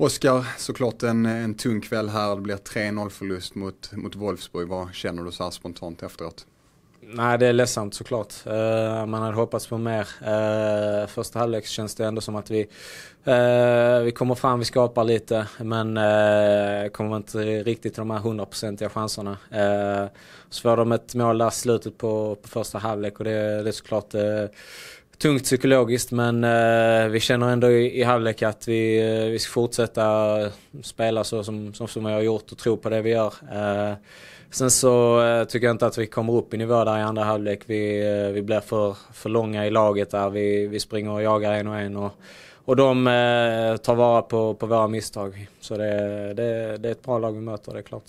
Oskar, såklart en, en tung kväll här. Det blir 3-0 förlust mot, mot Wolfsburg. Vad känner du så här spontant efteråt? Nej, det är ledsamt såklart. Uh, man hade hoppats på mer. Uh, första halvlek känns det ändå som att vi, uh, vi kommer fram, vi skapar lite, men kommer inte riktigt till de här hundraprocentiga chanserna. så får de ett mål där slutet på, på första halvlek och det, det är såklart tungt psykologiskt men eh, vi känner ändå i, i halvlek att vi, eh, vi ska fortsätta eh, spela så som, som, som vi har gjort och tro på det vi gör. Eh, sen så eh, tycker jag inte att vi kommer upp i nivå där i andra halvlek. Vi, eh, vi blir för, för långa i laget där. Vi, vi springer och jagar en och en. Och, och de tar vara på, på våra misstag. Så det, det, det är ett bra lag vi möter, det är klart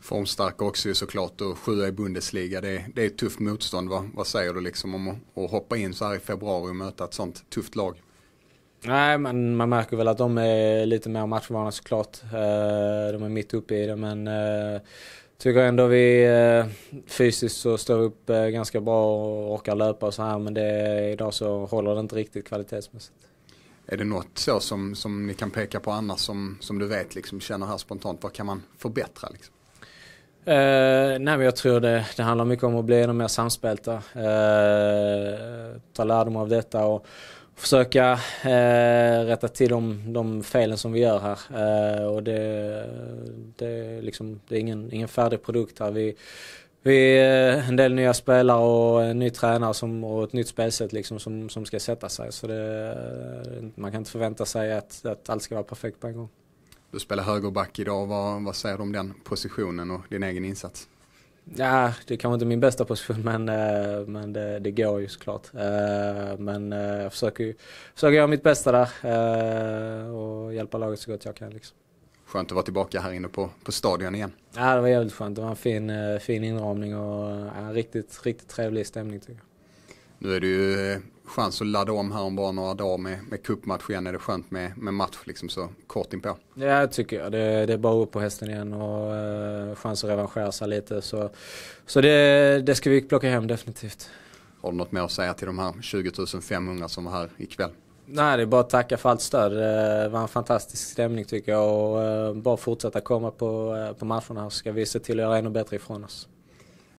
formstarka också såklart och sjua i Bundesliga. Det, det är ett tufft motstånd. Va? Vad säger du liksom om att, att hoppa in så här i februari och möta ett sånt tufft lag? Nej, men man märker väl att de är lite mer matchvana såklart. Eh, de är mitt uppe i det, men eh, tycker ändå vi eh, fysiskt så står upp ganska bra och orkar löpa och så här, men det, idag så håller det inte riktigt kvalitetsmässigt. Är det något så som, som ni kan peka på annars som, som du vet liksom känner här spontant, vad kan man förbättra liksom? Uh, nej men jag tror det, det handlar mycket om att bli ännu mer samspelta. Uh, ta lärdom av detta och försöka uh, rätta till de, de felen som vi gör här. Uh, och det, det, liksom, det är ingen, ingen färdig produkt här. Vi, vi är en del nya spelare och en ny tränare som, och ett nytt spelsätt liksom som, som ska sätta sig. Så det, man kan inte förvänta sig att, att allt ska vara perfekt på en gång. Du spelar högerback idag, vad, vad säger du om den positionen och din egen insats? Ja, det kanske inte är min bästa position men, eh, men det, det går ju såklart. Eh, men eh, jag försöker, ju, försöker göra mitt bästa där och hjälpa laget så gott jag kan. Liksom. Skönt att vara tillbaka här inne på, på stadion igen. Ja, det var jävligt skönt. Det var en fin, fin inramning och en riktigt, riktigt trevlig stämning tycker jag. Nu är du chans att ladda om här om bara några dagar med, med cupmatch igen. Är det skönt med, med match liksom så kort inpå? Ja, det tycker jag. Det, det är bara upp på hästen igen och eh, chans att revanschera sig lite. Så, så det, det ska vi plocka hem definitivt. Har du något mer att säga till de här 20 500 som var här ikväll? Nej, det är bara att tacka för allt stöd. Eh, det var en fantastisk stämning tycker jag och eh, bara fortsätta komma på, eh, på matcherna så ska vi se till att göra ännu bättre ifrån oss.